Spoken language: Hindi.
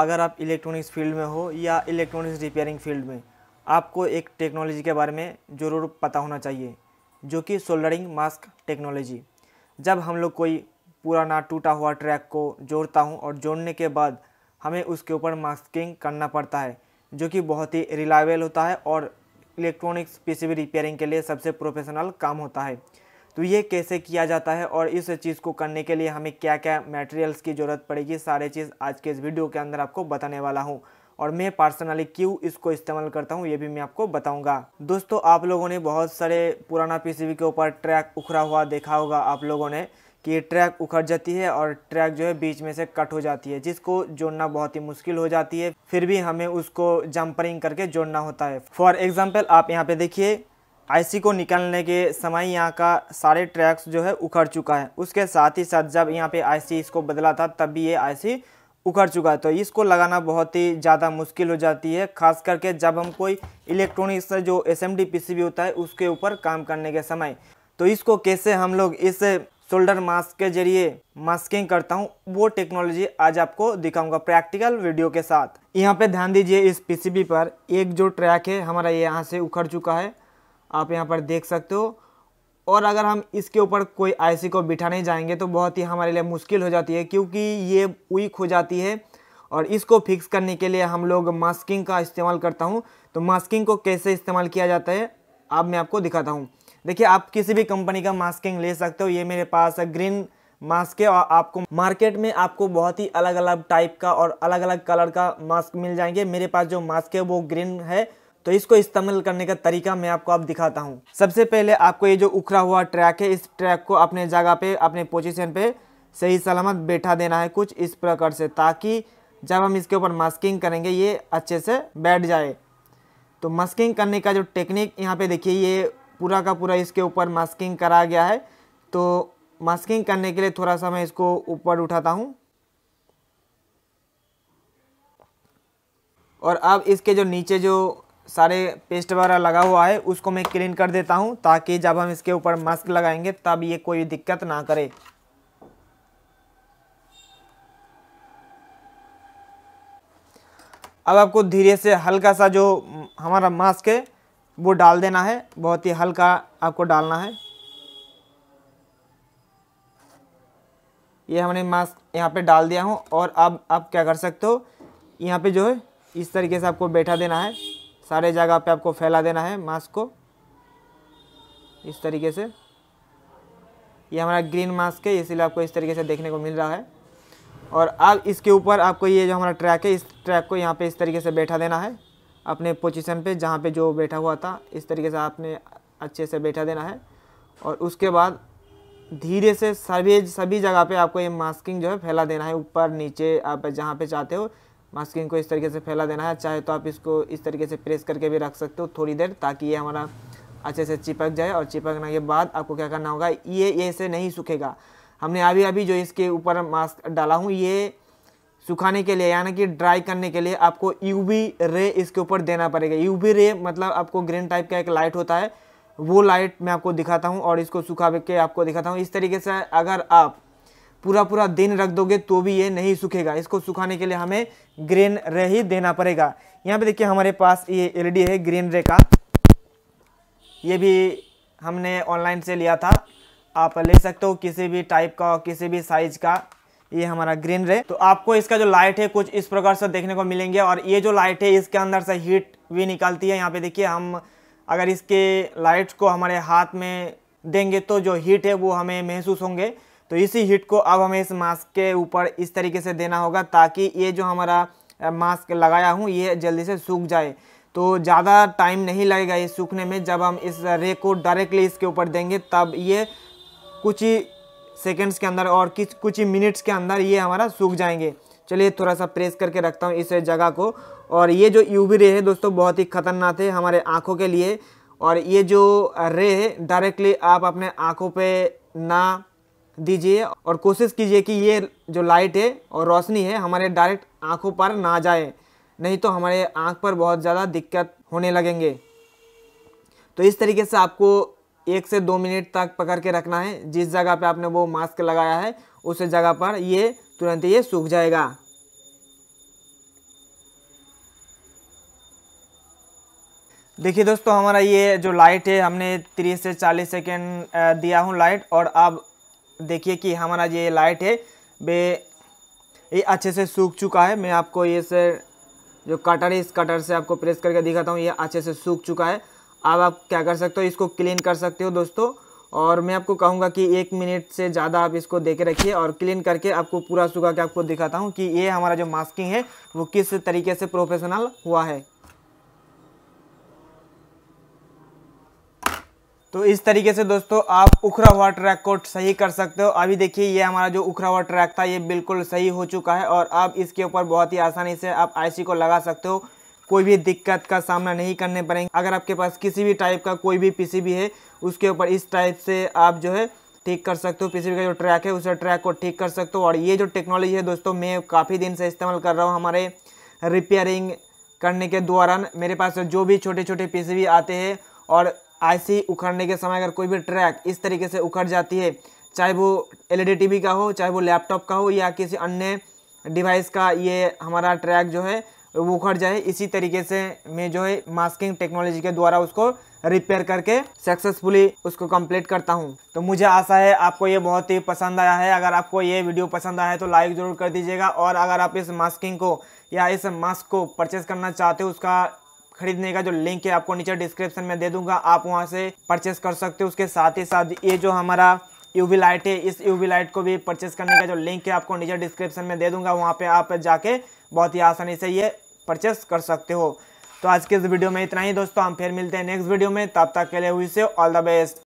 अगर आप इलेक्ट्रॉनिक्स फील्ड में हो या इलेक्ट्रॉनिक्स रिपेयरिंग फील्ड में आपको एक टेक्नोलॉजी के बारे में ज़रूर पता होना चाहिए जो कि सोल्डरिंग मास्क टेक्नोलॉजी जब हम लोग कोई पुराना टूटा हुआ ट्रैक को जोड़ता हूँ और जोड़ने के बाद हमें उसके ऊपर मास्किंग करना पड़ता है जो कि बहुत ही रिलायबल होता है और इलेक्ट्रॉनिक्स पीसीबी रिपेयरिंग के लिए सबसे प्रोफेशनल काम होता है तो ये कैसे किया जाता है और इस चीज़ को करने के लिए हमें क्या क्या मटेरियल्स की ज़रूरत पड़ेगी सारे चीज़ आज के इस वीडियो के अंदर आपको बताने वाला हूँ और मैं पर्सनली क्यों इसको इस्तेमाल करता हूँ ये भी मैं आपको बताऊँगा दोस्तों आप लोगों ने बहुत सारे पुराना पी के ऊपर ट्रैक उखड़ा हुआ देखा होगा आप लोगों ने कि ट्रैक उखड़ जाती है और ट्रैक जो है बीच में से कट हो जाती है जिसको जोड़ना बहुत ही मुश्किल हो जाती है फिर भी हमें उसको जंपरिंग करके जोड़ना होता है फॉर एग्जाम्पल आप यहाँ पे देखिए आईसी को निकालने के समय यहाँ का सारे ट्रैक्स जो है उखड़ चुका है उसके साथ ही साथ जब यहाँ पे आईसी इसको बदला था तब भी ये आईसी उखड़ चुका है तो इसको लगाना बहुत ही ज़्यादा मुश्किल हो जाती है खास करके जब हम कोई इलेक्ट्रॉनिक्स जो एस एम होता है उसके ऊपर काम करने के समय तो इसको कैसे हम लोग इस शोल्डर मास्क के जरिए मास्किंग करता हूँ वो टेक्नोलॉजी आज आपको दिखाऊंगा प्रैक्टिकल वीडियो के साथ यहाँ पे ध्यान दीजिए इस पीसीबी पर एक जो ट्रैक है हमारा यहाँ से उखड़ चुका है आप यहाँ पर देख सकते हो और अगर हम इसके ऊपर कोई आईसी को बिठाने जाएंगे तो बहुत ही हमारे लिए मुश्किल हो जाती है क्योंकि ये वीक हो जाती है और इसको फिक्स करने के लिए हम लोग मास्किंग का इस्तेमाल करता हूँ तो मास्किंग को कैसे इस्तेमाल किया जाता है अब मैं आपको दिखाता हूँ देखिए आप किसी भी कंपनी का मास्किंग ले सकते हो ये मेरे पास ग्रीन मास्क है और आपको मार्केट में आपको बहुत ही अलग अलग टाइप का और अलग अलग कलर का मास्क मिल जाएंगे मेरे पास जो मास्क है वो ग्रीन है तो इसको इस्तेमाल करने का तरीका मैं आपको अब दिखाता हूँ सबसे पहले आपको ये जो उखरा हुआ ट्रैक है इस ट्रैक को अपने जगह पे अपने पोजिशन पे सही सलामत बैठा देना है कुछ इस प्रकार से ताकि जब हम इसके ऊपर मास्किंग करेंगे ये अच्छे से बैठ जाए तो मास्किंग करने का जो टेक्निक यहाँ पे देखिए ये पूरा का पूरा इसके ऊपर मास्किंग करा गया है तो मास्किंग करने के लिए थोड़ा सा मैं इसको ऊपर उठाता हूँ और अब इसके जो नीचे जो सारे पेस्ट वगैरह लगा हुआ है उसको मैं क्लीन कर देता हूँ ताकि जब हम इसके ऊपर मास्क लगाएंगे तब ये कोई दिक्कत ना करे अब आपको धीरे से हल्का सा जो हमारा मास्क है वो डाल देना है बहुत ही हल्का आपको डालना है ये हमने मास्क यहाँ पे डाल दिया हूँ और अब आप क्या कर सकते हो यहाँ पे जो है इस तरीके से आपको बैठा देना है सारे जगह पे आपको फैला देना है मास्क को इस तरीके से ये हमारा ग्रीन मास्क है इसलिए आपको इस तरीके से देखने को मिल रहा है और अब इसके ऊपर आपको ये जो हमारा ट्रैक है इस ट्रैक को यहाँ पे इस तरीके से बैठा देना है अपने पोजीशन पे जहाँ पे जो बैठा हुआ था इस तरीके से आपने अच्छे से बैठा देना है और उसके बाद धीरे से सभी सभी जगह पे आपको ये मास्किंग जो है फैला देना है ऊपर नीचे आप जहाँ पे चाहते हो मास्किंग को इस तरीके से फैला देना है चाहे तो आप इसको इस तरीके से प्रेस करके भी रख सकते हो थोड़ी देर ताकि ये हमारा अच्छे से चिपक जाए और चिपकने के बाद आपको क्या करना होगा ये ये से नहीं सूखेगा हमने अभी अभी जो इसके ऊपर मास्क डाला हूँ ये सुखाने के लिए यानी कि ड्राई करने के लिए आपको यू रे इसके ऊपर देना पड़ेगा यू रे मतलब आपको ग्रीन टाइप का एक लाइट होता है वो लाइट मैं आपको दिखाता हूँ और इसको सुखा के आपको दिखाता हूँ इस तरीके से अगर आप पूरा पूरा दिन रख दोगे तो भी ये नहीं सूखेगा इसको सुखाने के लिए हमें ग्रीन रे ही देना पड़ेगा यहाँ पे देखिए हमारे पास ये एल है ग्रीन रे का ये भी हमने ऑनलाइन से लिया था आप ले सकते हो किसी भी टाइप का किसी भी साइज का ये हमारा ग्रीन रे तो आपको इसका जो लाइट है कुछ इस प्रकार से देखने को मिलेंगे और ये जो लाइट है इसके अंदर से हीट भी निकलती है यहाँ पे देखिए हम अगर इसके लाइट्स को हमारे हाथ में देंगे तो जो हीट है वो हमें महसूस होंगे तो इसी हीट को अब हमें इस मास्क के ऊपर इस तरीके से देना होगा ताकि ये जो हमारा मास्क लगाया हूँ ये जल्दी से सूख जाए तो ज़्यादा टाइम नहीं लगेगा ये सूखने में जब हम इस रे को डायरेक्टली इसके ऊपर देंगे तब ये कुछ ही सेकेंड्स के अंदर और किस कुछ ही मिनट्स के अंदर ये हमारा सूख जाएंगे चलिए थोड़ा सा प्रेस करके रखता हूँ इस जगह को और ये जो यूवी रे है दोस्तों बहुत ही ख़तरनाक है हमारे आँखों के लिए और ये जो रे है डायरेक्टली आप अपने आँखों पे ना दीजिए और कोशिश कीजिए कि ये जो लाइट है और रोशनी है हमारे डायरेक्ट आँखों पर ना जाए नहीं तो हमारे आँख पर बहुत ज़्यादा दिक्कत होने लगेंगे तो इस तरीके से आपको एक से दो मिनट तक पकड़ के रखना है जिस जगह पे आपने वो मास्क लगाया है उस जगह पर ये तुरंत ये सूख जाएगा देखिए दोस्तों हमारा ये जो लाइट है हमने 30 से 40 सेकेंड दिया हूँ लाइट और अब देखिए कि हमारा ये लाइट है वे ये अच्छे से सूख चुका है मैं आपको ये से जो कटर है इस कटर से आपको प्रेस करके दिखाता हूँ ये अच्छे से सूख चुका है अब आप क्या कर सकते हो इसको क्लीन कर सकते हो दोस्तों और मैं आपको कहूँगा कि एक मिनट से ज़्यादा आप इसको दे के रखिए और क्लीन करके आपको पूरा सुखा के आपको दिखाता हूँ कि ये हमारा जो मास्किंग है वो किस तरीके से प्रोफेशनल हुआ है तो इस तरीके से दोस्तों आप उखरा हुआ ट्रैक को सही कर सकते हो अभी देखिए ये हमारा जो उखरा हुआ ट्रैक था ये बिल्कुल सही हो चुका है और अब इसके ऊपर बहुत ही आसानी से आप आईसी को लगा सकते हो कोई भी दिक्कत का सामना नहीं करने पड़ेंगे अगर आपके पास किसी भी टाइप का कोई भी पीसीबी है उसके ऊपर इस टाइप से आप जो है ठीक कर सकते हो पीसीबी का जो ट्रैक है उस ट्रैक को ठीक कर सकते हो और ये जो टेक्नोलॉजी है दोस्तों मैं काफ़ी दिन से इस्तेमाल कर रहा हूँ हमारे रिपेयरिंग करने के दौरान मेरे पास जो भी छोटे छोटे भी आते हैं और आईसी उखड़ने के समय अगर कोई भी ट्रैक इस तरीके से उखड़ जाती है चाहे वो एल टीवी का हो चाहे वो लैपटॉप का हो या किसी अन्य डिवाइस का ये हमारा ट्रैक जो है वो उखड़ जाए इसी तरीके से मैं जो है मास्किंग टेक्नोलॉजी के द्वारा उसको रिपेयर करके सक्सेसफुली उसको कंप्लीट करता हूँ तो मुझे आशा है आपको ये बहुत ही पसंद आया है अगर आपको ये वीडियो पसंद आया है तो लाइक ज़रूर कर दीजिएगा और अगर आप इस मास्किंग को या इस मास्क को परचेस करना चाहते हो उसका खरीदने का जो लिंक है आपको नीचे डिस्क्रिप्शन में दे दूंगा आप वहाँ से परचेस कर सकते हो उसके साथ ही साथ ये जो हमारा यूवी लाइट है इस यूवी लाइट को भी परचेस करने का जो लिंक है आपको नीचे डिस्क्रिप्शन में दे दूंगा वहाँ पे आप जाके बहुत ही आसानी से ये परचेस कर सकते हो तो आज के इस वीडियो में इतना ही दोस्तों हम फिर मिलते हैं नेक्स्ट वीडियो में तब तक के लिए हुई से ऑल द बेस्ट